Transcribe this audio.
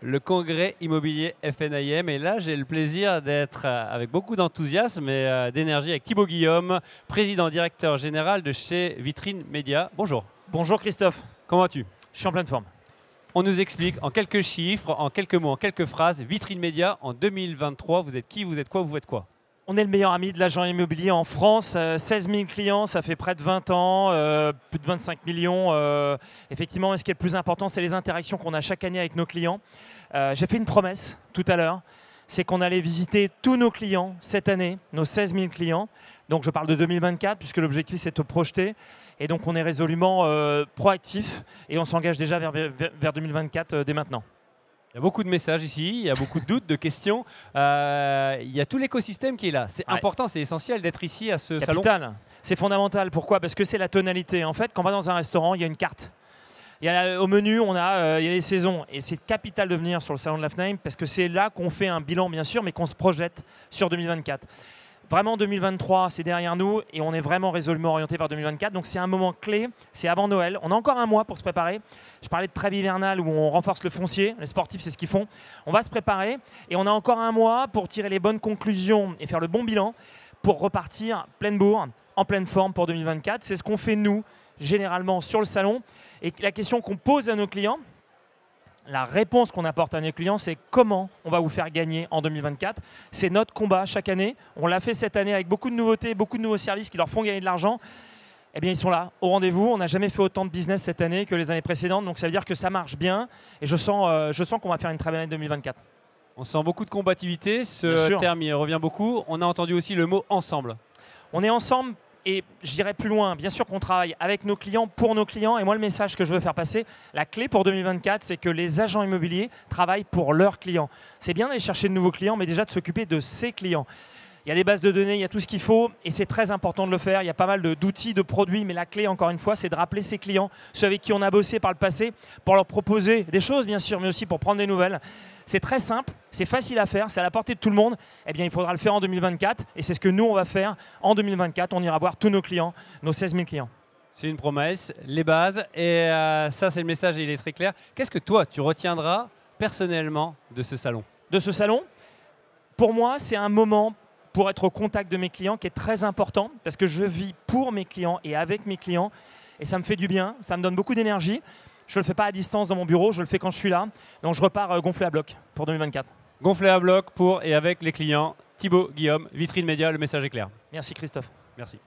le congrès immobilier FNIM. Et là, j'ai le plaisir d'être euh, avec beaucoup d'enthousiasme et euh, d'énergie avec Thibaut Guillaume, président directeur général de chez Vitrine Média. Bonjour. Bonjour Christophe. Comment vas-tu Je suis en pleine forme. On nous explique en quelques chiffres, en quelques mots, en quelques phrases, Vitrine Média en 2023, vous êtes qui, vous êtes quoi, vous faites quoi on est le meilleur ami de l'agent immobilier en France. 16 euh, 000 clients, ça fait près de 20 ans, euh, plus de 25 millions. Euh, effectivement, ce qui est le plus important, c'est les interactions qu'on a chaque année avec nos clients. J'ai fait une promesse tout à l'heure, c'est qu'on allait visiter tous nos clients cette année, nos 16 000 clients. Donc je parle de 2024, puisque l'objectif c'est de projeter. Et donc on est résolument proactif et on s'engage déjà vers 2024 dès maintenant. Il y a beaucoup de messages ici, il y a beaucoup de doutes, de questions. Euh, il y a tout l'écosystème qui est là. C'est important, c'est essentiel d'être ici à ce Capital. salon. C'est fondamental. Pourquoi Parce que c'est la tonalité. En fait, quand on va dans un restaurant, il y a une carte. Il y a au menu, on a, euh, il y a les saisons. Et c'est capital de venir sur le salon de la FNAIM parce que c'est là qu'on fait un bilan, bien sûr, mais qu'on se projette sur 2024. Vraiment 2023, c'est derrière nous et on est vraiment résolument orienté vers 2024. Donc c'est un moment clé, c'est avant Noël. On a encore un mois pour se préparer. Je parlais de trêve hivernale où on renforce le foncier. Les sportifs, c'est ce qu'ils font. On va se préparer et on a encore un mois pour tirer les bonnes conclusions et faire le bon bilan pour repartir pleine bourre, en pleine forme pour 2024. C'est ce qu'on fait nous, généralement, sur le salon. Et la question qu'on pose à nos clients, la réponse qu'on apporte à nos clients, c'est comment on va vous faire gagner en 2024. C'est notre combat chaque année. On l'a fait cette année avec beaucoup de nouveautés, beaucoup de nouveaux services qui leur font gagner de l'argent. Eh bien, ils sont là, au rendez-vous. On n'a jamais fait autant de business cette année que les années précédentes. Donc, ça veut dire que ça marche bien. Et je sens, euh, sens qu'on va faire une très belle année 2024. On sent beaucoup de combativité. Ce terme, revient beaucoup. On a entendu aussi le mot ensemble. On est ensemble et j'irai plus loin, bien sûr qu'on travaille avec nos clients, pour nos clients, et moi le message que je veux faire passer, la clé pour 2024, c'est que les agents immobiliers travaillent pour leurs clients. C'est bien d'aller chercher de nouveaux clients, mais déjà de s'occuper de ses clients. Il y a des bases de données, il y a tout ce qu'il faut, et c'est très important de le faire. Il y a pas mal d'outils, de, produits, mais la clé, encore une fois, c'est de rappeler ses clients, ceux avec qui on a bossé par le passé, pour leur proposer des choses, bien sûr, mais aussi pour prendre des nouvelles. C'est très simple, c'est facile à faire, c'est à la portée de tout le monde. Eh bien, il faudra le faire en 2024, et c'est ce que nous, on va faire en 2024. On ira voir tous nos clients, nos 16 000 clients. C'est une promesse, les bases, et euh, ça, c'est le message, il est très clair. Qu'est-ce que toi, tu retiendras personnellement de ce salon De ce salon pour moi, c'est un moment pour être au contact de mes clients qui est très important parce que je vis pour mes clients et avec mes clients et ça me fait du bien, ça me donne beaucoup d'énergie. Je ne le fais pas à distance dans mon bureau, je le fais quand je suis là. Donc je repars euh, gonflé à bloc pour 2024. Gonflé à bloc pour et avec les clients. Thibaut, Guillaume, Vitrine Média, le message est clair. Merci Christophe. Merci.